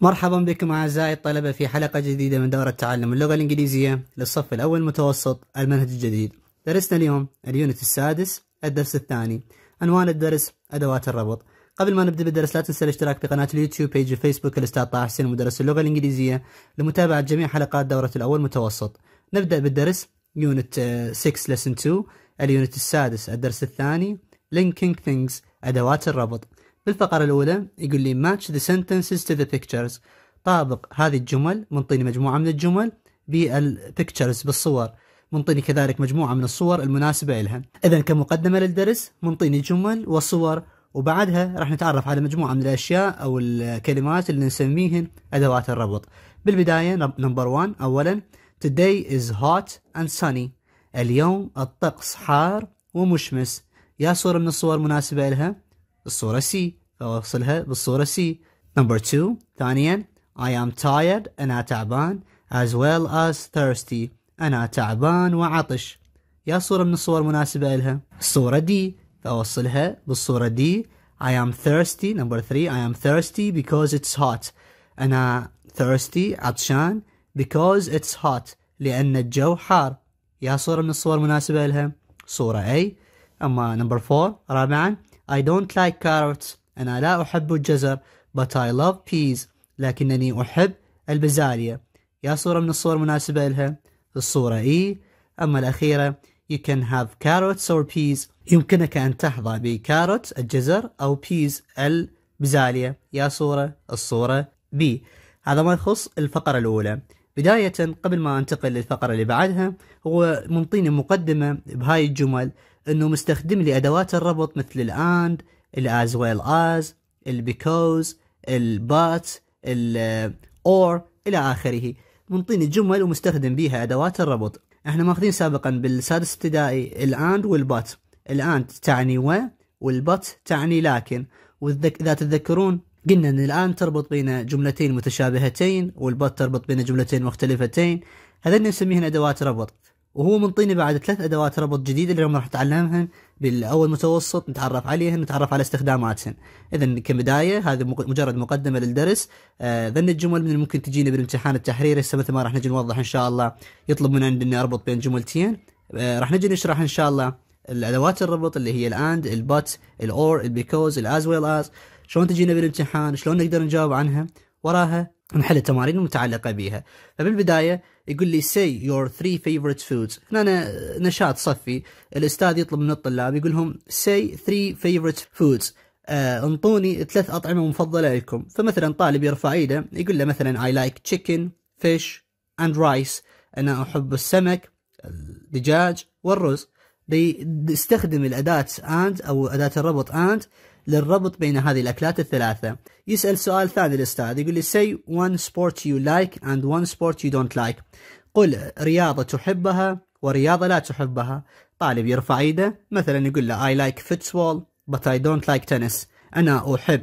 مرحبا بكم أعزائي الطلبة في حلقة جديدة من دورة تعلم اللغة الإنجليزية للصف الأول متوسط المنهج الجديد درسنا اليوم اليونت السادس الدرس الثاني عنوان الدرس أدوات الربط قبل ما نبدأ بالدرس لا تنسى الاشتراك في قناة اليوتيوب بيج الفيسبوك الأستاذ طه حسين مدرس اللغة الإنجليزية لمتابعة جميع حلقات دورة الأول متوسط نبدأ بالدرس يونت 6 لسن 2 اليونت السادس الدرس الثاني linking things أدوات الربط بالفقرة الأولى يقول لي match the sentences to the pictures طابق هذه الجمل منطيني مجموعة من الجمل بالبيكتشرز بالصور منطيني كذلك مجموعة من الصور المناسبة لها إذا كمقدمة للدرس منطيني جمل وصور وبعدها راح نتعرف على مجموعة من الأشياء أو الكلمات اللي نسميهن أدوات الربط بالبداية نمبر 1 أولا Today is hot and sunny اليوم الطقس حار ومشمس يا صورة من الصور مناسبة لها بالصورة سي فأوصلها بالصورة سي number 2 ثانيا I am tired أنا تعبان as well as thirsty أنا تعبان وعطش يا صورة من الصور مناسبة إلها الصورة دي فأوصلها بالصورة دي I am thirsty number three I am thirsty because it's hot أنا thirsty عطشان because it's hot لأن الجو حار يا صورة من الصور مناسبة لها صورة A أما number four رابعا I don't like carrots أنا لا أحب الجزر but I love peas لكنني أحب البزارية يا صورة من الصور مناسبة لها الصورة E أما الأخيرة you can have carrots or peas يمكنك أن تحظى بكاروت الجزر أو peas البزالية يا صورة الصورة B هذا ما يخص الفقرة الأولى بداية قبل ما أنتقل للفقرة اللي بعدها هو منطيني مقدمة بهاي الجمل انه مستخدم لي ادوات الربط مثل الاند الاز ويل از البيكوز البات الاور الى اخره منطيني جمل ومستخدم بيها ادوات الربط احنا ماخذين سابقا بالسادس ابتدائي الاند والبات الاند تعني و والبات تعني لكن والذك... اذا تتذكرون قلنا ان الان تربط بين جملتين متشابهتين والبات تربط بين جملتين مختلفتين هذين نسميهن ادوات ربط وهو منطيني بعد ثلاث ادوات ربط جديده اللي راح نتعلمهن بالاول متوسط نتعرف عليهن نتعرف على استخداماتهن اذا كبدايه هذه مجرد مقدمه للدرس آه، ذن الجمل من الممكن تجينا بالامتحان التحريري هسه مثل ما راح نجي نوضح ان شاء الله يطلب من عندنا اني اربط بين جملتين آه، راح نجي نشرح ان شاء الله الادوات الربط اللي هي الاند البت الاور البيكوز الاز ويل از شلون تجينا بالامتحان شلون نقدر نجاوب عنها وراها نحل التمارين المتعلقة بها فبالبداية يقول لي say your three favorite foods هنا نشاط صفي الأستاذ يطلب من الطلاب يقول لهم say three favorite foods آه انطوني ثلاث أطعمة مفضلة لكم فمثلا طالب يرفع ايده يقول له مثلا I like chicken, fish and rice أنا أحب السمك الدجاج والرز بيستخدم الأداة and أو أداة الربط and للربط بين هذه الأكلات الثلاثة يسأل سؤال ثاني الأستاذ يقول لي say one sport you like and one sport you don't like قل رياضة تحبها ورياضة لا تحبها طالب يرفع ايده مثلا يقول له I like football but I don't like tennis أنا أحب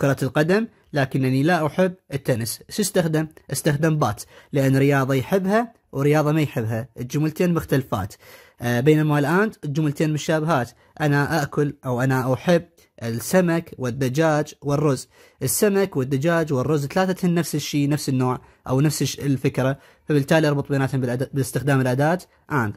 كرة القدم لكنني لا أحب التنس شو استخدم؟ استخدم بات لأن رياضة يحبها ورياضة ما يحبها الجملتين مختلفات آه، بينما الآن الجملتين مشابهات أنا أكل أو أنا أحب السمك والدجاج والرز السمك والدجاج والرز ثلاثة نفس الشيء نفس النوع أو نفس الفكرة فبالتالي اربط بيناتهم باستخدام الأداة and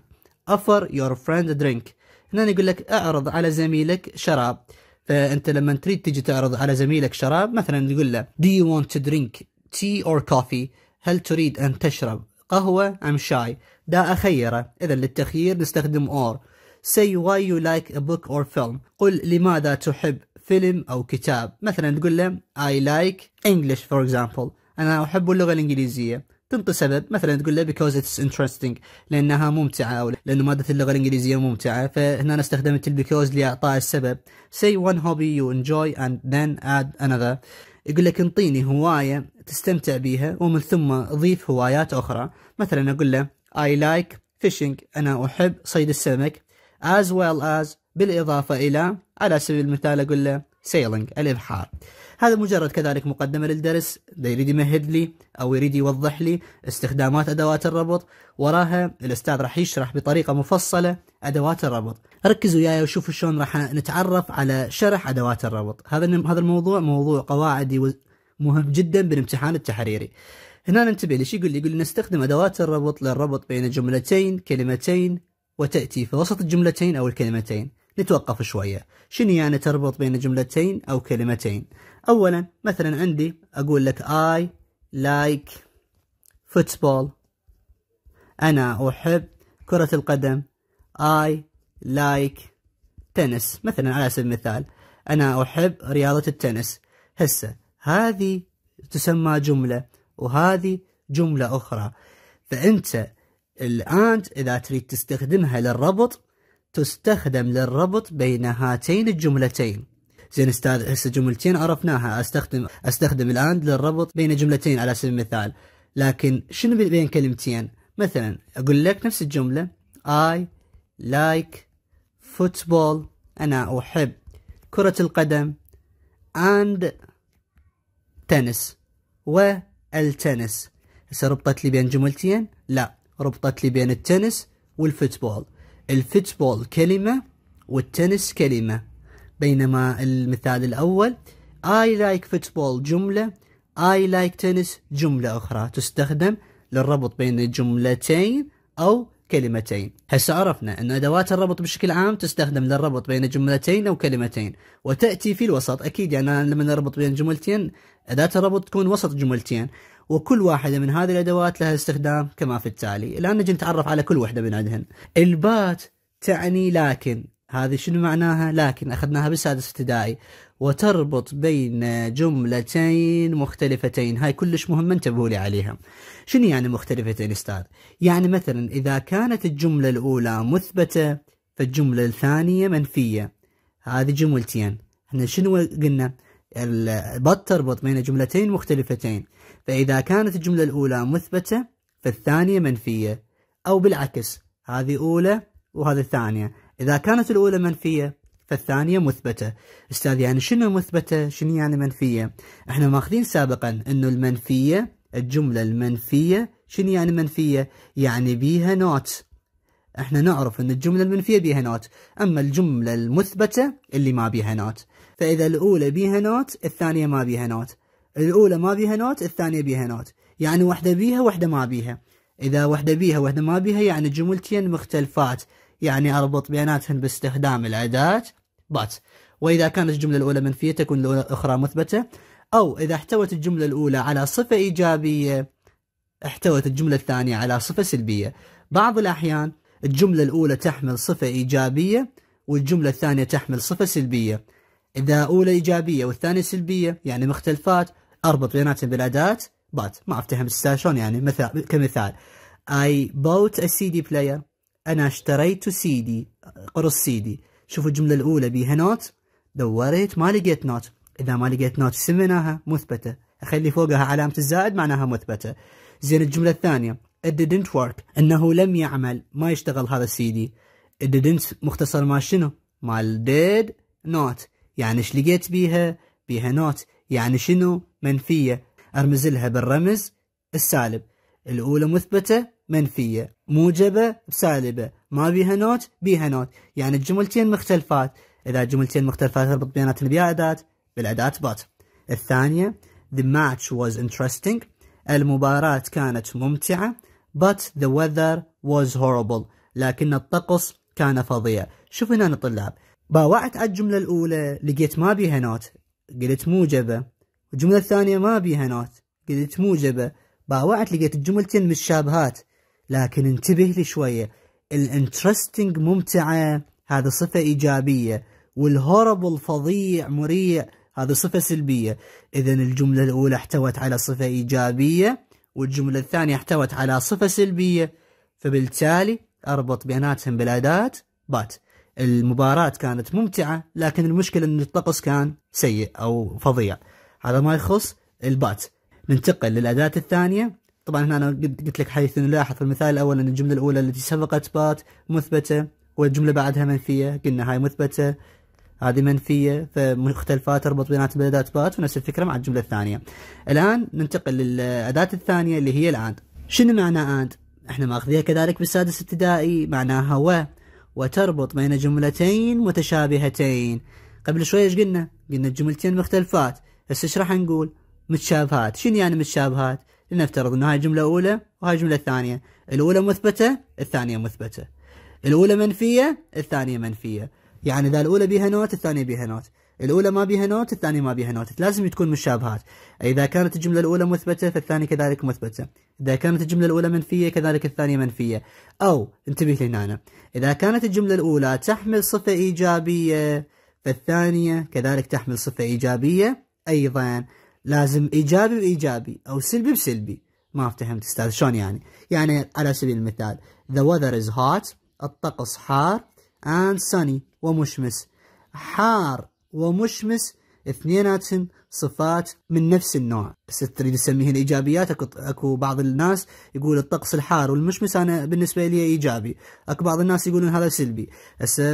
offer your friend a drink هنا يقول لك اعرض على زميلك شراب فأنت لما تريد تجي تعرض على زميلك شراب مثلا تقول له do you want to drink tea or coffee هل تريد أن تشرب قهوة أم شاي؟ دا أخيره إذا للتخيير نستخدم or say why you like a book or film قل لماذا تحب فيلم أو كتاب مثلا تقول له I like English for example أنا أحب اللغة الإنجليزية تنطي سبب مثلا تقول له because it's interesting لأنها ممتعة أو لأنه مادة اللغة الإنجليزية ممتعة فهنا أنا استخدمت because لإعطاء السبب say one hobby you enjoy and then add another يقول لك انطيني هواية تستمتع بيها ومن ثم أضيف هوايات أخرى مثلا أقول له I like fishing أنا أحب صيد السمك as well as بالإضافة إلى على سبيل المثال أقول له سيلينج الإبحار هذا مجرد كذلك مقدمة للدرس ده يريد يمهد لي أو يريد يوضح لي استخدامات أدوات الربط وراها الأستاذ راح يشرح بطريقة مفصلة أدوات الربط ركزوا وياي وشوفوا شلون راح نتعرف على شرح أدوات الربط هذا هذا الموضوع موضوع قواعدي مهم جدا بالامتحان التحريري هنا ننتبه ليش يقول لي يقول لي نستخدم أدوات الربط للربط بين جملتين كلمتين وتأتي في وسط الجملتين أو الكلمتين نتوقف شوية شنو يعني تربط بين جملتين أو كلمتين أولا مثلا عندي أقول لك I like football أنا أحب كرة القدم I like tennis مثلا على سبيل المثال أنا أحب رياضة التنس هسه هذه تسمى جملة وهذه جملة أخرى فأنت الآن إذا تريد تستخدمها للربط تستخدم للربط بين هاتين الجملتين زين استاذ هسه جملتين عرفناها استخدم استخدم الاند للربط بين جملتين على سبيل المثال لكن شنو بين كلمتين مثلا اقول لك نفس الجمله I like football انا احب كرة القدم and تنس والتنس هسه ربطت لي بين جملتين لا ربطت لي بين التنس والفوتبول الفوتبول كلمة والتنس كلمة بينما المثال الأول I like football جملة I like tennis جملة أخرى تستخدم للربط بين جملتين أو كلمتين هسه عرفنا أن أدوات الربط بشكل عام تستخدم للربط بين جملتين أو كلمتين وتأتي في الوسط أكيد يعني أنا لما نربط بين جملتين أداة الربط تكون وسط جملتين وكل واحدة من هذه الأدوات لها استخدام كما في التالي الآن نجي نتعرف على كل واحدة من عندهن البات تعني لكن هذه شنو معناها لكن أخذناها بالسادس ابتدائي وتربط بين جملتين مختلفتين هاي كلش مهمة انتبهوا لي عليها شنو يعني مختلفتين استاذ يعني مثلا إذا كانت الجملة الأولى مثبتة فالجملة الثانية منفية هذه جملتين احنا شنو قلنا بتربط بين جملتين مختلفتين فإذا كانت الجملة الأولى مثبتة فالثانية منفية أو بالعكس هذه أولى وهذه الثانية إذا كانت الأولى منفية فالثانية مثبتة أستاذ يعني شنو مثبتة شنو يعني منفية احنا ماخذين سابقا أنه المنفية الجملة المنفية شنو يعني منفية يعني بيها نوت احنا نعرف ان الجملة المنفية بيها نوت اما الجملة المثبتة اللي ما بيها نوت فإذا الأولى بيها نوت الثانية ما بيها نوت الأولى ما بيها نوت الثانية بيها نوت يعني وحدة بيها واحدة ما بيها إذا وحدة بيها واحدة ما بيها يعني جملتين مختلفات يعني أربط بياناتهن باستخدام الأداة but وإذا كانت الجملة الأولى منفية تكون الأولى الأخرى مثبتة أو إذا احتوت الجملة الأولى على صفة إيجابية احتوت الجملة الثانية على صفة سلبية بعض الأحيان الجملة الأولى تحمل صفة إيجابية والجملة الثانية تحمل صفة سلبية إذا أولى إيجابية والثانية سلبية يعني مختلفات أربط بيناتهم بالأداة بات ما أفتهم شلون يعني مثال كمثال I bought a CD player أنا اشتريت سي دي قرص سي دي شوفوا الجملة الأولى بيها نوت دورت ما لقيت نوت إذا ما لقيت نوت سميناها مثبتة أخلي فوقها علامة الزائد معناها مثبتة زين الجملة الثانية it didn't work إنه لم يعمل ما يشتغل هذا السي دي it didn't مختصر مال شنو مال did not يعني ايش لقيت بيها بيها نوت يعني شنو منفية أرمز لها بالرمز السالب الأولى مثبتة منفية موجبة سالبة ما بيها نوت بيها نوت يعني الجملتين مختلفات إذا جملتين مختلفات اربط بيناتهم بأداة بالأداة بات الثانية the match was interesting المباراة كانت ممتعة but the weather was horrible لكن الطقس كان فظيع شوف هنا الطلاب باوعت على الجملة الأولى لقيت ما بيها نوت قلت موجبة الجملة الثانية ما بيها نوت قلت موجبة باوعت لقيت الجملتين متشابهات لكن انتبه لي شوية الانترستنج ممتعة هذا صفة إيجابية والهوربل فظيع مريع هذه صفة سلبية إذا الجملة الأولى احتوت على صفة إيجابية والجملة الثانية احتوت على صفة سلبية فبالتالي أربط بيناتهم بالأداة بات المباراة كانت ممتعة لكن المشكلة أن الطقس كان سيء أو فظيع هذا ما يخص البات ننتقل للأداة الثانية طبعا هنا أنا قلت لك حيث نلاحظ في المثال الأول أن الجملة الأولى التي سبقت بات مثبتة والجملة بعدها منفية قلنا هاي مثبتة هذه منفية فمختلفات تربط بيناتها بالأداة بات ونفس الفكرة مع الجملة الثانية الآن ننتقل للأداة الثانية اللي هي الآند شنو معنى آند؟ احنا ماخذيها كذلك بالسادس ابتدائي معناها و وتربط بين جملتين متشابهتين قبل شوي ايش قلنا؟ قلنا الجملتين مختلفات هسه ايش راح نقول؟ متشابهات شنو يعني متشابهات؟ لنفترض انه هاي جملة أولى وهاي جملة ثانية الأولى مثبتة الثانية مثبتة الأولى منفية الثانية منفية يعني إذا الأولى بيها نوت الثانية بيها نوت الأولى ما بيها نوت الثانية ما بيها نوت لازم تكون مشابهات إذا كانت الجملة الأولى مثبتة فالثانية كذلك مثبتة إذا كانت الجملة الأولى منفية كذلك الثانية منفية أو انتبه لنا إذا كانت الجملة الأولى تحمل صفة إيجابية فالثانية كذلك تحمل صفة إيجابية أيضا لازم إيجابي بإيجابي أو سلبي بسلبي ما افتهمت استاذ شلون يعني يعني على سبيل المثال the weather is hot الطقس حار and sunny ومشمس حار ومشمس اثنيناتهم صفات من نفس النوع بس تريد تسميهن ايجابيات اكو بعض الناس يقول الطقس الحار والمشمس انا بالنسبه لي ايجابي اكو بعض الناس يقولون هذا سلبي هسه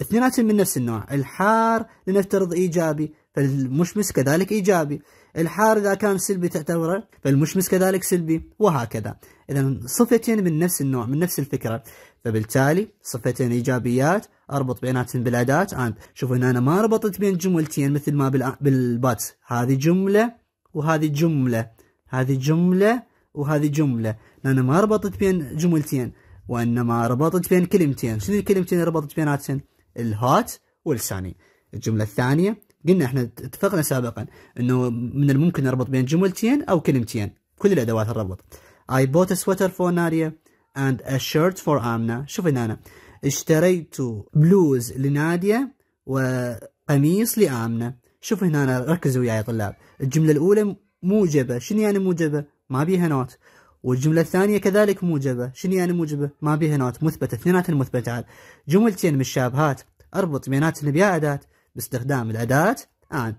اثنيناتهم من نفس النوع الحار لنفترض ايجابي فالمشمس كذلك ايجابي الحار إذا كان سلبي تعتبره فالمشمس كذلك سلبي وهكذا إذا صفتين من نفس النوع من نفس الفكرة فبالتالي صفتين إيجابيات أربط بيناتهم بالأداة أند آه، شوفوا هنا أنا ما ربطت بين جملتين مثل ما بالبات هذه جملة وهذه جملة هذه جملة وهذه جملة أنا ما ربطت بين جملتين وإنما ربطت بين كلمتين شنو الكلمتين ربطت بيناتهم الهات والساني الجملة الثانية قلنا احنا اتفقنا سابقا انه من الممكن نربط بين جملتين او كلمتين كل الادوات الربط I bought a sweater for Nadia and a shirt for Amna شوف هنا اشتريت بلوز لنادية وقميص لآمنة شوف هنا أنا ركزوا وياي يا طلاب الجملة الأولى موجبة شنو يعني موجبة ما بيها نوت والجملة الثانية كذلك موجبة شنو يعني موجبة ما بيها نوت مثبتة اثنيناتهم مثبتات جملتين مشابهات اربط بينات بيا أداة باستخدام الأداة and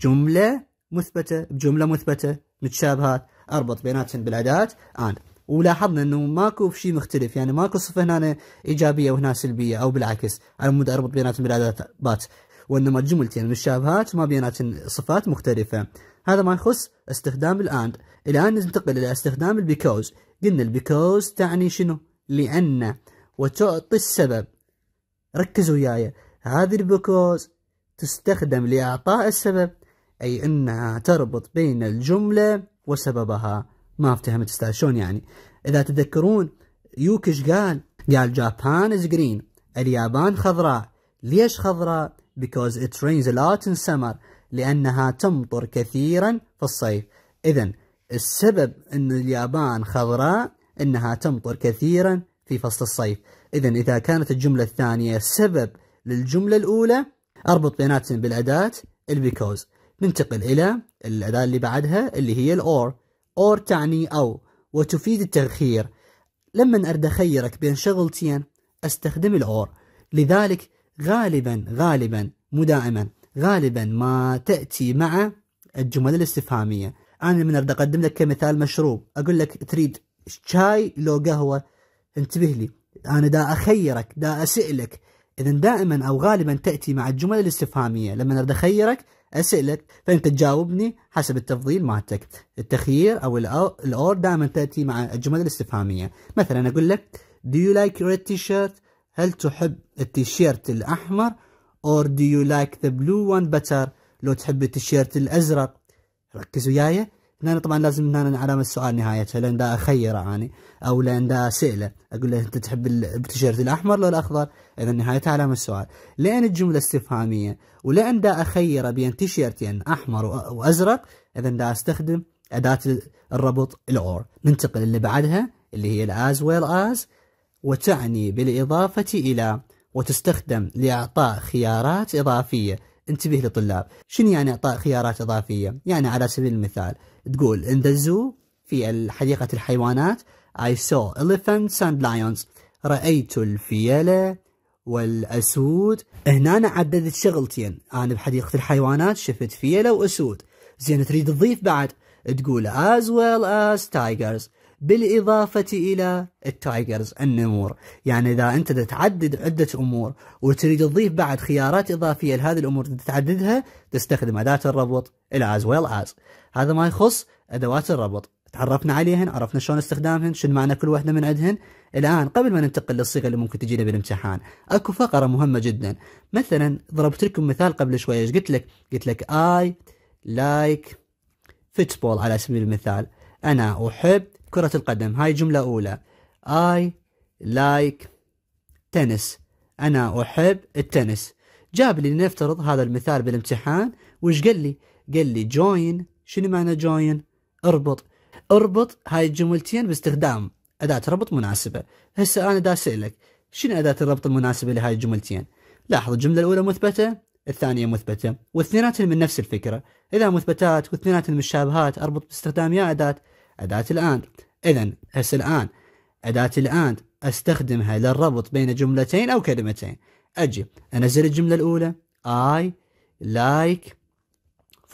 جملة مثبتة بجملة مثبتة متشابهات أربط بيناتهم بالأداة and ولاحظنا انه ماكو شيء مختلف يعني ماكو صفه هنا ايجابيه وهنا سلبيه او بالعكس على مود اربط بيناتهم بات وانما جملتين متشابهات ما بيناتهم صفات مختلفه هذا ما يخص استخدام الاند الان ننتقل الى استخدام البيكوز قلنا البيكوز تعني شنو لان وتعطي السبب ركزوا وياي هذه البيكوز تستخدم لإعطاء السبب أي أنها تربط بين الجملة وسببها ما افتهمت استاذ شلون يعني إذا تذكرون يوكش قال قال جابان از جرين اليابان خضراء ليش خضراء؟ because it rains a lot in summer لأنها تمطر كثيرا في الصيف إذا السبب أن اليابان خضراء أنها تمطر كثيرا في فصل الصيف إذا إذا كانت الجملة الثانية سبب للجملة الأولى اربط بيناتهم بالاداه البيكوز ننتقل الى الاداه اللي بعدها اللي هي الاور اور تعني او وتفيد التغخير لما ارد اخيرك بين شغلتين استخدم الاور لذلك غالبا غالبا مو دائما غالبا ما تاتي مع الجمل الاستفهاميه انا من ارد اقدم لك كمثال مشروب اقول لك تريد شاي لو قهوه انتبه لي انا دا اخيرك دا اسالك إذا دائما أو غالبا تأتي مع الجمل الاستفهامية لما أريد أخيرك أسألك فأنت تجاوبني حسب التفضيل مالتك التخيير أو الأور دائما تأتي مع الجمل الاستفهامية مثلا أقول لك Do you like red t-shirt? هل تحب التيشيرت الأحمر or do you like the blue one better لو تحب التيشيرت الأزرق ركز وياي هنا طبعا لازم هنا علامة السؤال نهايتها لأن دا أخيره أنا يعني. أو لأن دا أسئلة أقول له أنت تحب التيشيرت الأحمر لو الأخضر اذا نهايتها علامه السؤال لان الجمله استفهاميه ولان دا اخير بين تيشيرتين احمر وازرق اذا دا استخدم اداه الربط الاور ننتقل اللي بعدها اللي هي الاز ويل از وتعني بالاضافه الى وتستخدم لاعطاء خيارات اضافيه انتبه للطلاب شنو يعني اعطاء خيارات اضافيه يعني على سبيل المثال تقول in the zoo في حديقه الحيوانات I saw elephants and lions رأيت الفيلة والاسود هنا أنا عددت شغلتين انا بحديقه الحيوانات شفت فيله واسود زين تريد تضيف بعد تقول as well as tigers بالإضافة إلى التايجرز النمور يعني إذا أنت تعدد عدة أمور وتريد تضيف بعد خيارات إضافية لهذه الأمور تعددها تستخدم أداة الربط as well as هذا ما يخص أدوات الربط تعرفنا عليهن عرفنا شلون استخدامهن شنو معنى كل واحدة من عندهن الآن قبل ما ننتقل للصيغة اللي ممكن تجينا بالامتحان أكو فقرة مهمة جدا مثلا ضربت لكم مثال قبل شوية ايش قلت لك قلت لك اي لايك فوتبول على سبيل المثال أنا أحب كرة القدم هاي جملة أولى I like tennis أنا أحب التنس جاب لي لنفترض هذا المثال بالامتحان وش قال لي قال لي جوين شنو معنى جوين اربط اربط هاي الجملتين باستخدام أداة ربط مناسبة هسه أنا دا أسألك شنو أداة الربط المناسبة لهاي الجملتين لاحظ الجملة الأولى مثبتة الثانية مثبتة واثنيناتهم من نفس الفكرة إذا مثبتات واثنيناتهم المشابهات أربط باستخدام يا أداة أداة الآن إذا هسه الآن أداة الآن أستخدمها للربط بين جملتين أو كلمتين أجي أنزل الجملة الأولى I like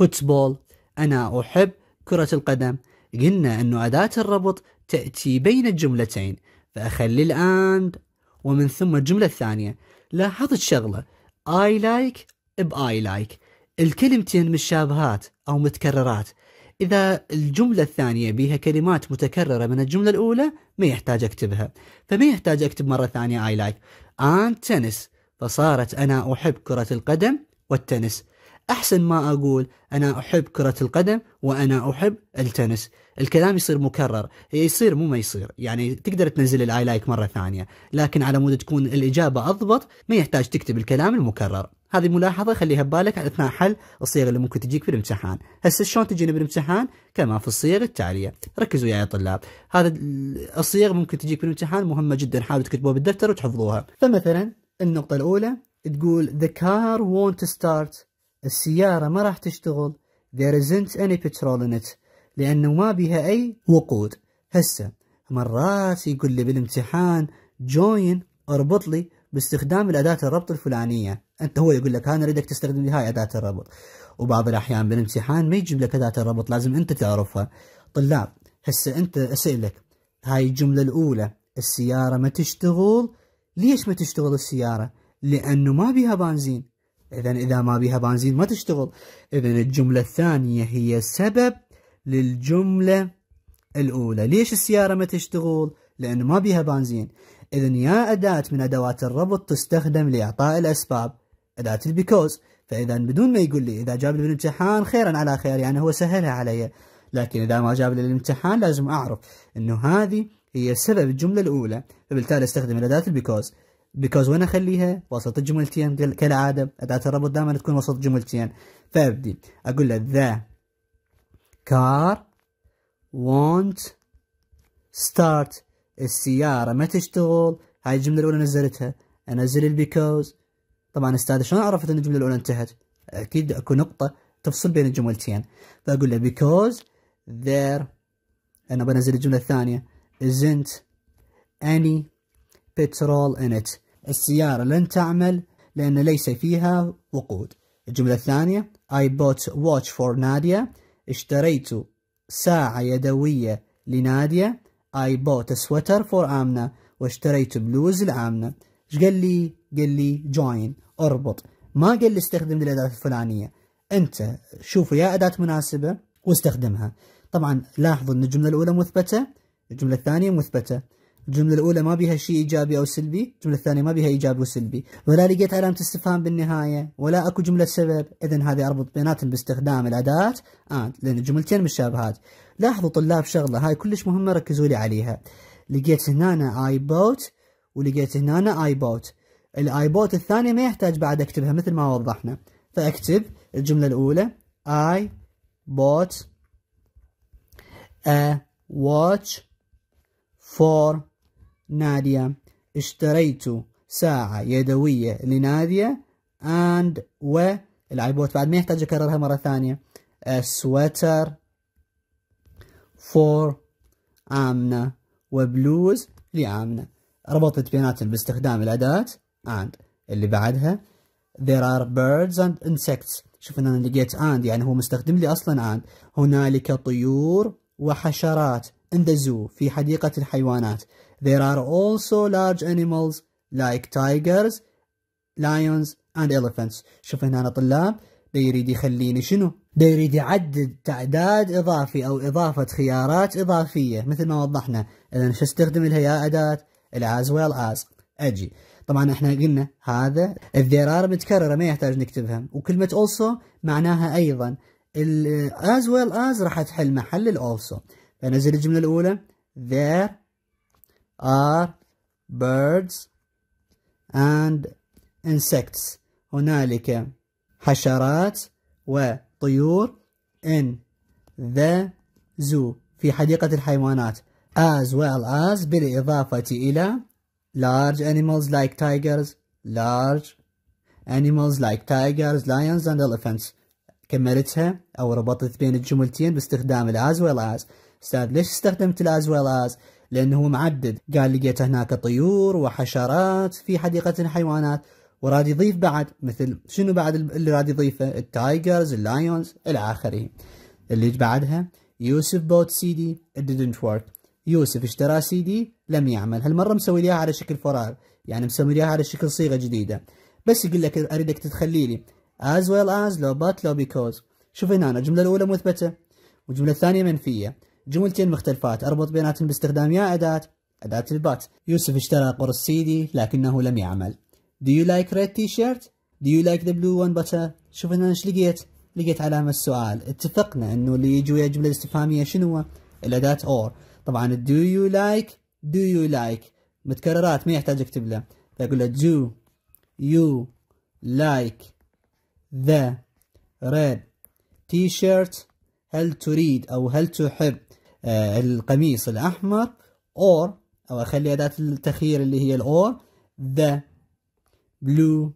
football أنا أحب كرة القدم قلنا أنه أداة الربط تأتي بين الجملتين فأخلي الآند ومن ثم الجملة الثانية لاحظت شغلة I like ب I like الكلمتين متشابهات أو متكررات إذا الجملة الثانية بها كلمات متكررة من الجملة الأولى ما يحتاج أكتبها فما يحتاج أكتب مرة ثانية I like and tennis فصارت أنا أحب كرة القدم والتنس أحسن ما أقول أنا أحب كرة القدم وأنا أحب التنس الكلام يصير مكرر يصير مو ما يصير يعني تقدر تنزل الاي لايك مرة ثانية لكن على مود تكون الإجابة أضبط ما يحتاج تكتب الكلام المكرر هذه ملاحظة خليها ببالك أثناء حل الصيغ اللي ممكن تجيك في الامتحان هسه شلون تجينا بالامتحان كما في الصيغ التالية ركزوا يا طلاب هذا الصيغ ممكن تجيك في الامتحان مهمة جدا حاولوا تكتبوها بالدفتر وتحفظوها فمثلا النقطة الأولى تقول the car won't start السيارة ما راح تشتغل there isn't any petrol in it لأنه ما بها أي وقود هسه مرات يقول لي بالامتحان join اربط لي باستخدام الأداة الربط الفلانية أنت هو يقول لك أنا أريدك تستخدم لي هاي أداة الربط وبعض الأحيان بالامتحان ما يجيب لك أداة الربط لازم أنت تعرفها طلاب هسه أنت أسألك هاي الجملة الأولى السيارة ما تشتغل ليش ما تشتغل السيارة لأنه ما بها بنزين إذا إذا ما بيها بنزين ما تشتغل إذا الجملة الثانية هي سبب للجملة الأولى ليش السيارة ما تشتغل لأن ما بيها بنزين إذا يا أداة من أدوات الربط تستخدم لإعطاء الأسباب أداة البيكوز فإذا بدون ما يقول لي إذا جاب لي بالامتحان خيرا على خير يعني هو سهلها علي لكن إذا ما جاب لي الامتحان لازم أعرف أنه هذه هي سبب الجملة الأولى فبالتالي استخدم أداة البيكوز بيكوز وين اخليها وسط الجملتين كالعاده اداه الربط دائما تكون وسط الجملتين فابدي اقول له ذا كار وونت ستارت السياره ما تشتغل هاي الجمله الاولى نزلتها انزل البيكوز طبعا استاذ شلون عرفت ان الجمله الاولى انتهت اكيد اكو نقطه تفصل بين الجملتين فاقول له because there انا بنزل الجمله الثانيه isn't any petrol in it السيارة لن تعمل لأن ليس فيها وقود الجملة الثانية I bought watch for Nadia اشتريت ساعة يدوية لنادية I bought a sweater for آمنة واشتريت بلوز لآمنة ايش قال لي؟ قال لي join اربط ما قال لي استخدم الأداة الفلانية أنت شوف يا أداة مناسبة واستخدمها طبعا لاحظوا أن الجملة الأولى مثبتة الجملة الثانية مثبتة الجملة الأولى ما بها شيء إيجابي أو سلبي الجملة الثانية ما بها إيجابي وسلبي ولا لقيت علامة استفهام بالنهاية ولا أكو جملة سبب إذا هذه أربط بيناتهم باستخدام الأداة آند آه، لأن الجملتين متشابهات لاحظوا طلاب شغلة هاي كلش مهمة ركزوا لي عليها لقيت هنا آي بوت ولقيت هنا آي بوت الآي بوت الثانية ما يحتاج بعد أكتبها مثل ما وضحنا فأكتب الجملة الأولى I bought a watch for ناديا اشتريت ساعة يدوية لنادية and و العبوات بعد ما يحتاج أكررها مرة ثانية a sweater for آمنة وبلوز لآمنة ربطت بيناتهم باستخدام الأداة and اللي بعدها there are birds and insects شوف ان انا لقيت and يعني هو مستخدم لي اصلا and هنالك طيور وحشرات in the zoo في حديقة الحيوانات There are also large animals like tigers, lions and elephants. شوف هنا طلاب ده يريد يخليني شنو؟ ده يريد يعدد تعداد إضافي أو إضافة خيارات إضافية مثل ما وضحنا إذا شو استخدم لها يا أداة as well as أجي طبعا احنا قلنا هذا الذرار متكررة ما يحتاج نكتبها وكلمة also معناها أيضا as well as راح تحل محل ال also فنزل الجملة الأولى there are birds and insects هنالك حشرات وطيور in the zoo في حديقة الحيوانات as well as بالإضافة إلى large animals like tigers large animals like tigers lions and elephants كملتها أو ربطت بين الجملتين باستخدام as well as أستاذ ليش استخدمت as well as لأنه معدد قال لقيت هناك طيور وحشرات في حديقة الحيوانات وراد يضيف بعد مثل شنو بعد اللي راد يضيفه التايجرز اللايونز إلى آخره اللي بعدها يوسف بوت سي دي it didn't work يوسف اشترى سي دي لم يعمل هالمرة مسوي ليها على شكل فراغ يعني مسوي ليها على شكل صيغة جديدة بس يقول لك أريدك تتخلي لي as well as لو but لو because شوف هنا الجملة الأولى مثبتة والجملة الثانية منفية جملتين مختلفات أربط بيناتهم باستخدام يا أداة أداة البات يوسف اشترى قرص سيدي لكنه لم يعمل Do you like red t-shirt? Do you like the blue one better? شوف انا ايش لقيت لقيت علامة السؤال اتفقنا انه اللي يجي ويا الجملة الاستفهامية شنو الأداة or طبعا do you like do you like متكررات ما يحتاج اكتب له فاقول له do you like the red t-shirt هل تريد او هل تحب آه، القميص الأحمر or أو أخلي أداة التخيير اللي هي الأور the blue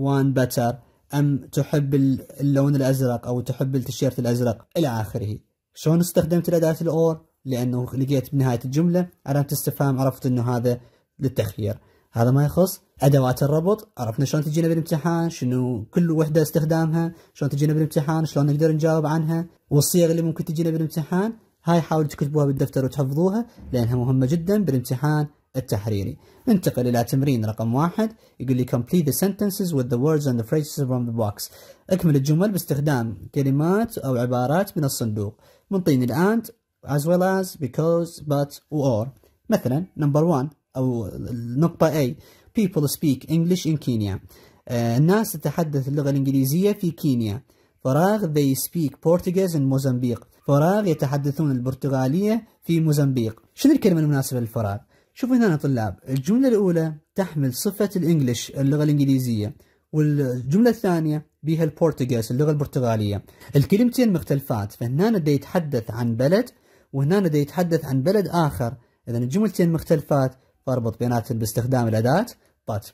one better أم تحب اللون الأزرق أو تحب التيشيرت الأزرق إلى آخره شلون استخدمت الأداة الأور لأنه لقيت بنهاية الجملة علامة استفهام عرفت أنه هذا للتخيير هذا ما يخص ادوات الربط عرفنا شلون تجينا بالامتحان شنو كل وحده استخدامها شلون تجينا بالامتحان شلون نقدر نجاوب عنها والصيغ اللي ممكن تجينا بالامتحان هاي حاولوا تكتبوها بالدفتر وتحفظوها لأنها مهمة جدا بالامتحان التحريري ننتقل إلى تمرين رقم واحد يقول لي complete the sentences with the words and the phrases from the box أكمل الجمل باستخدام كلمات أو عبارات من الصندوق منطيني الآن as well as because but or مثلا نمبر one أو النقطة A people speak English in Kenya آه، الناس تتحدث اللغة الإنجليزية في كينيا فراغ they speak Portuguese in Mozambique فراغ يتحدثون البرتغالية في موزمبيق شنو الكلمة المناسبة للفراغ؟ شوفوا هنا طلاب الجملة الأولى تحمل صفة الإنجليش اللغة الإنجليزية والجملة الثانية بها البرتغالية اللغة البرتغالية الكلمتين مختلفات فهنا دا يتحدث عن بلد وهنا دا يتحدث عن بلد آخر إذا الجملتين مختلفات فاربط بيناتهم باستخدام الأداة but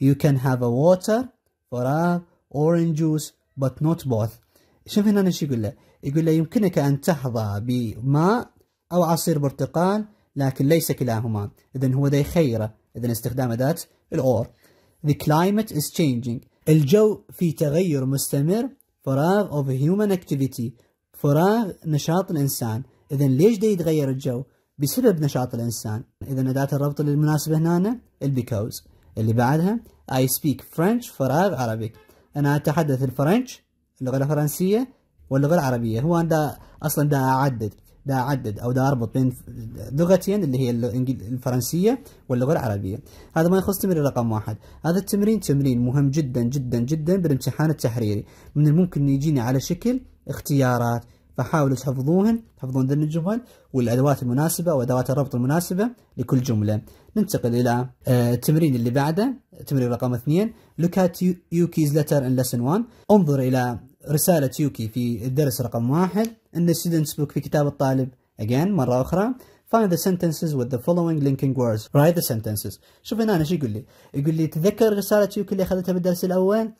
you can have a water فراغ orange juice but not both شوف هنا ايش يقول له يقول له يمكنك أن تحظى بماء أو عصير برتقال لكن ليس كلاهما إذا هو ذا يخيره إذا استخدام أداة الأور The climate is changing الجو في تغير مستمر فراغ of human activity فراغ نشاط الإنسان إذا ليش ده يتغير الجو بسبب نشاط الإنسان إذا أداة الربط المناسبة هنا البيكوز اللي بعدها I speak French فراغ عربي أنا أتحدث الفرنش اللغة الفرنسية واللغه العربيه هو انا دا اصلا دا اعدد دا اعدد او دا اربط بين لغتين اللي هي الفرنسيه واللغه العربيه هذا ما يخص تمرين رقم واحد هذا التمرين تمرين مهم جدا جدا جدا بالامتحان التحريري من الممكن يجيني على شكل اختيارات فحاولوا تحفظوهن تحفظون ذن الجمل والادوات المناسبه وادوات الربط المناسبه لكل جمله ننتقل الى آه، التمرين اللي بعده تمرين رقم اثنين look at UK's letter in lesson 1 انظر الى رسالة يوكي في الدرس رقم واحد أن students book في كتاب الطالب again مرة أخرى find the sentences with the following linking words write the sentences شوف هنا أنا شو يقول لي يقول لي تذكر رسالة يوكي اللي أخذتها بالدرس الأول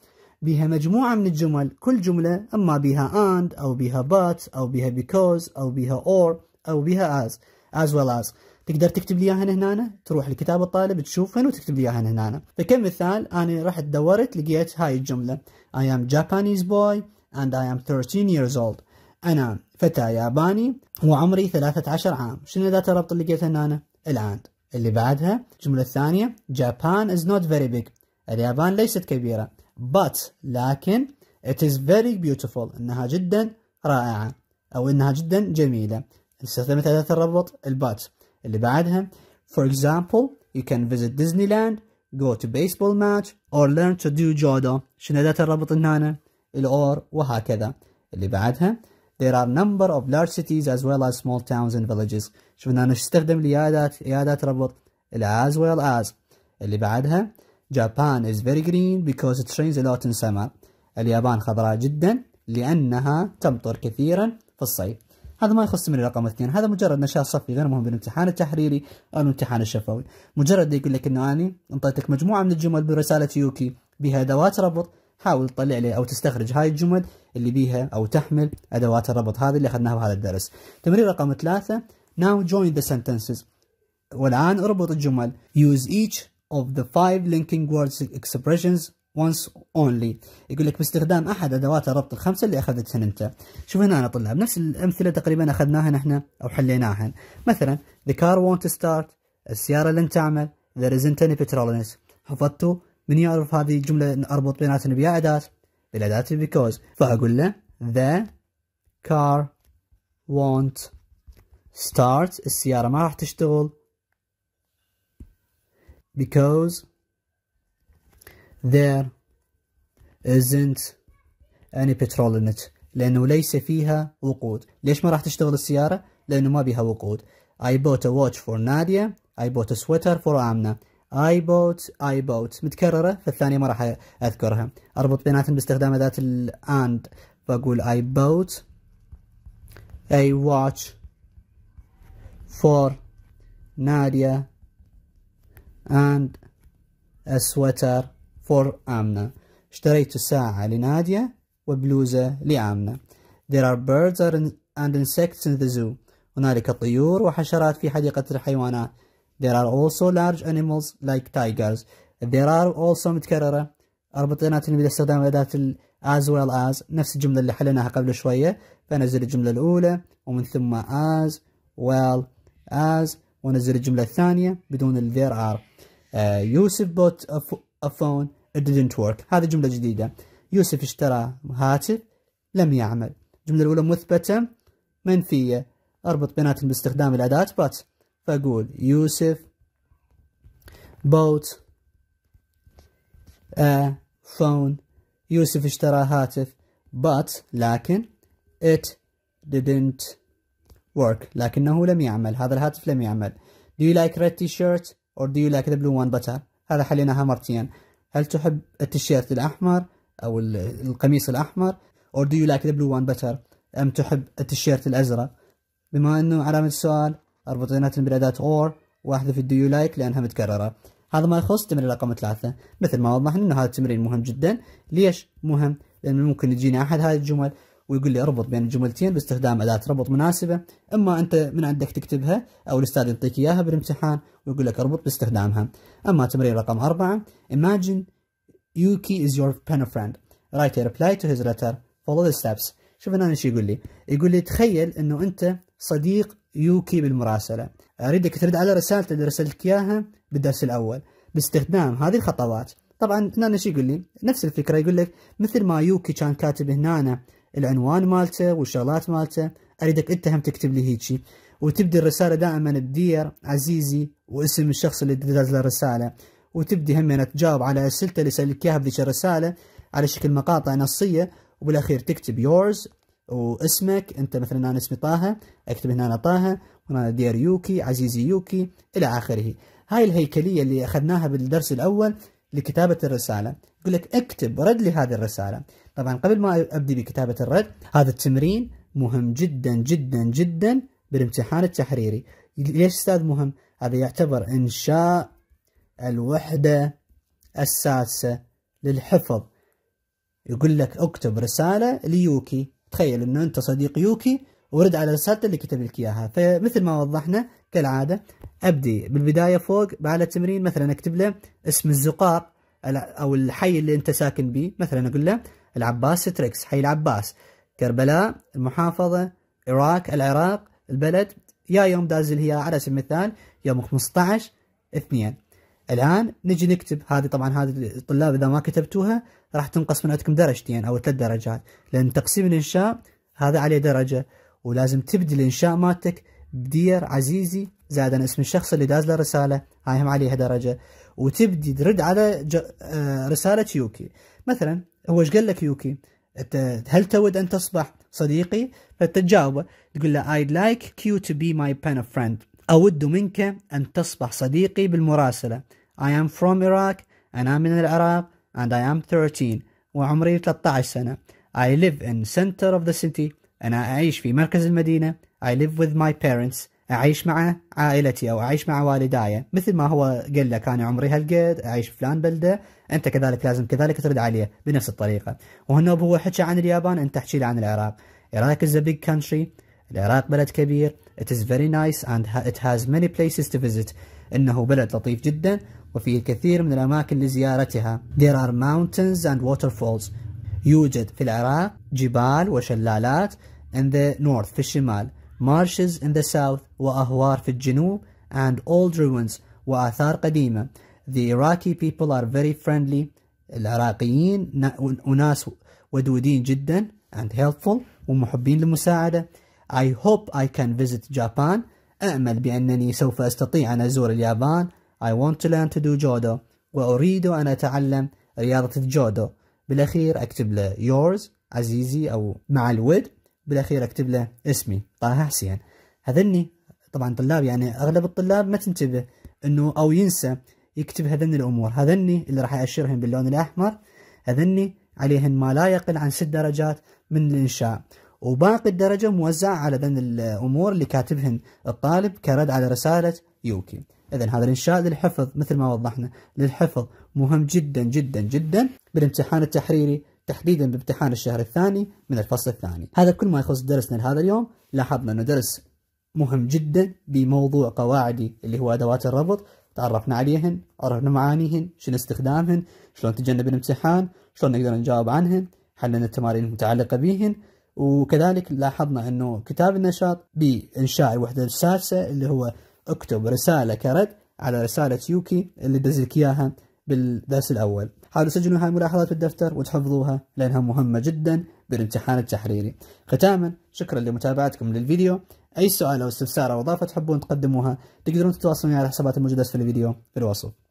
بها مجموعة من الجمل كل جملة أما بها and أو بها but أو بها because أو بها or أو بها as as well as تقدر تكتب لي هنا هنا تروح لكتاب الطالب تشوفهن وتكتب لي هنا هنا فكمثال انا رحت دورت لقيت هاي الجمله I am Japanese boy and I am 13 years old أنا فتى ياباني وعمري 13 عام شنو ذات الربط اللي قلته أنا الآن اللي بعدها الجملة الثانية Japan is not very big اليابان ليست كبيرة but لكن it is very beautiful إنها جدا رائعة أو إنها جدا جميلة استخدمت أداة الربط البات اللي بعدها for example you can visit Disneyland go to baseball match or learn to do judo شنو أداة الربط هنا الأور وهكذا اللي بعدها There are number of large cities as well as small towns and villages شفنا نستخدم استخدم اليادات تربط ربط as well as اللي بعدها Japan is very green because it rains a lot in summer اليابان خضراء جدا لأنها تمطر كثيرا في الصيف هذا ما يخص من رقم اثنين هذا مجرد نشاط صفي غير مهم بالامتحان التحريري أو الامتحان الشفوي مجرد يقول لك أنه اني انطيتك مجموعة من الجمل برسالة يوكي بها أدوات ربط حاول تطلع لي او تستخرج هاي الجمل اللي بيها او تحمل ادوات الربط هذه اللي اخذناها بهذا الدرس. تمرير رقم ثلاثه Now join the sentences والان اربط الجمل Use each of the five linking words expressions once only يقول لك باستخدام احد ادوات الربط الخمسه اللي اخذتهن انت شوف هنا انا طلاب نفس الامثله تقريبا اخذناها نحن او حليناها مثلا the car won't start السياره لن تعمل there isn't any petrol in it حفظتوا من يعرف هذه الجملة أربط بيناتنا بيا أداة بالأداة because فأقول له the car won't start السيارة ما راح تشتغل because there isn't any petrol in it لأنه ليس فيها وقود ليش ما راح تشتغل السيارة؟ لأنه ما بيها وقود I bought a watch for Nadia I bought a sweater for Amna اي بوت اي بوت متكرره فالثانيه ما راح اذكرها اربط بيناتهم باستخدام اداه الاند بقول اي بوت اي واتش فور ناديا اند a sweater for آمنة اشتريت ساعة لناديا وبلوزة لآمنة There are birds and insects in the zoo هنالك طيور وحشرات في حديقة الحيوانات There are also large animals like tigers. There are also متكررة أربطناتهم باستخدام أداة as well as نفس الجملة اللي حليناها قبل شوية فنزل الجملة الأولى ومن ثم as well as ونزل الجملة الثانية بدون ال there are uh, يوسف bought a, a phone it didn't work هذه جملة جديدة يوسف اشترى هاتف لم يعمل الجملة الأولى مثبتة منفية أربط بيناتهم باستخدام الأداة but فأقول يوسف bought a phone يوسف اشترى هاتف but لكن it didn't work لكنه لم يعمل هذا الهاتف لم يعمل do you like red t-shirt or do you like the blue one better هذا حليناها مرتين هل تحب التيشيرت الأحمر أو القميص الأحمر or do you like the blue one better أم تحب التيشيرت الأزرق بما أنه علامة السؤال اربط بيناتهم بالأداة or واحذف الدو you like لأنها متكررة هذا ما يخص تمرين رقم ثلاثة مثل ما وضحنا أنه هذا التمرين مهم جدا ليش مهم؟ لأنه ممكن يجيني أحد هذه الجمل ويقول لي اربط بين الجملتين باستخدام أداة ربط مناسبة إما أنت من عندك تكتبها أو الأستاذ يعطيك إياها بالامتحان ويقول لك اربط باستخدامها أما تمرين رقم أربعة Imagine Yuki is your pen friend Write a reply to his letter Follow the steps شوف هنا ايش يقول لي يقول لي تخيل أنه أنت صديق يوكي بالمراسلة أريدك ترد على رسالتي اللي رسلتك إياها بالدرس الأول باستخدام هذه الخطوات طبعا هنا شو يقول لي؟ نفس الفكره يقول لك مثل ما يوكي كان كاتب هنا العنوان مالته والشغلات مالته اريدك انت هم تكتب لي هيجي وتبدي الرساله دائما بدير عزيزي واسم الشخص اللي دزز له الرساله وتبدي هم تجاوب على اسئلته اللي سالك اياها بذيك الرساله على شكل مقاطع نصيه وبالاخير تكتب yours واسمك انت مثلا انا اسمي طه اكتب هنا طه هنا دير يوكي عزيزي يوكي الى اخره هاي الهيكليه اللي اخذناها بالدرس الاول لكتابه الرساله يقول لك اكتب رد لهذه الرساله طبعا قبل ما ابدي بكتابه الرد هذا التمرين مهم جدا جدا جدا بالامتحان التحريري ليش استاذ مهم هذا يعتبر انشاء الوحده السادسه للحفظ يقول لك اكتب رساله ليوكي تخيل انه انت صديق يوكي ورد على رسالته اللي كتب لك اياها فمثل ما وضحنا كالعاده ابدي بالبدايه فوق بعد التمرين مثلا اكتب له اسم الزقاق او الحي اللي انت ساكن به مثلا اقول له العباس تريكس حي العباس كربلاء المحافظه العراق العراق البلد يا يوم دازل هي على سبيل المثال يوم 15 2 الان نجي نكتب هذه طبعا هذه الطلاب اذا ما كتبتوها راح تنقص من عندكم درجتين او ثلاث درجات لان تقسيم الانشاء هذا عليه درجه ولازم تبدي الانشاء مالتك بدير عزيزي زائد اسم الشخص اللي داز له رساله هاي هم عليها درجه وتبدي ترد على آه، رساله يوكي مثلا هو ايش قال لك يوكي؟ هل تود ان تصبح صديقي؟ فتجاوبه تقول له I'd like you to be my pen friend اود منك ان تصبح صديقي بالمراسله I am from Iraq أنا من العراق and I am 13 وعمري 13 سنة I live in center of the city أنا أعيش في مركز المدينة I live with my parents أعيش مع عائلتي أو أعيش مع والداي مثل ما هو قال لك أنا عمري هالقد أعيش في فلان بلدة أنت كذلك لازم كذلك ترد عليه بنفس الطريقة وهنا هو حكى عن اليابان أنت احكي لي عن العراق Iraq is a big country العراق بلد كبير it is very nice and it has many places to visit إنه بلد لطيف جدا وفي الكثير من الأماكن لزيارتها There are mountains and waterfalls يوجد في العراق جبال وشلالات in the north في الشمال marshes in the south وأهوار في الجنوب and old ruins وآثار قديمة The Iraqi people are very friendly العراقيين أناس ودودين جدا and helpful ومحبين للمساعدة I hope I can visit Japan أأمل بأنني سوف أستطيع أن أزور اليابان I want to learn to do judo وأريد أن أتعلم رياضة الجودو بالأخير أكتب له yours عزيزي أو مع الود بالأخير أكتب له اسمي طه حسين هذني طبعا طلاب يعني أغلب الطلاب ما تنتبه أنه أو ينسى يكتب هذن الأمور هذني اللي راح أشيرهم باللون الأحمر هذني عليهن ما لا يقل عن ست درجات من الإنشاء وباقي الدرجة موزعة على ذن الأمور اللي كاتبهن الطالب كرد على رسالة يوكي إذا هذا الإنشاء للحفظ مثل ما وضحنا للحفظ مهم جدا جدا جدا بالامتحان التحريري تحديدا بامتحان الشهر الثاني من الفصل الثاني هذا كل ما يخص درسنا لهذا اليوم لاحظنا أنه درس مهم جدا بموضوع قواعدي اللي هو أدوات الربط تعرفنا عليهن عرفنا معانيهن شنو استخدامهن شلون تجنب الامتحان شلون نقدر نجاوب عنهن حللنا التمارين المتعلقة بهن وكذلك لاحظنا أنه كتاب النشاط بإنشاء الوحدة السادسة اللي هو اكتب رسالة كرد على رسالة يوكي اللي دزلك إياها بالدرس الأول حاولوا سجلوا هاي الملاحظات بالدفتر وتحفظوها لأنها مهمة جدا بالامتحان التحريري ختاما شكرا لمتابعتكم للفيديو أي سؤال أو استفسار أو إضافة تحبون تقدموها تقدرون تتواصلون على الحسابات الموجودة في الفيديو في الوصف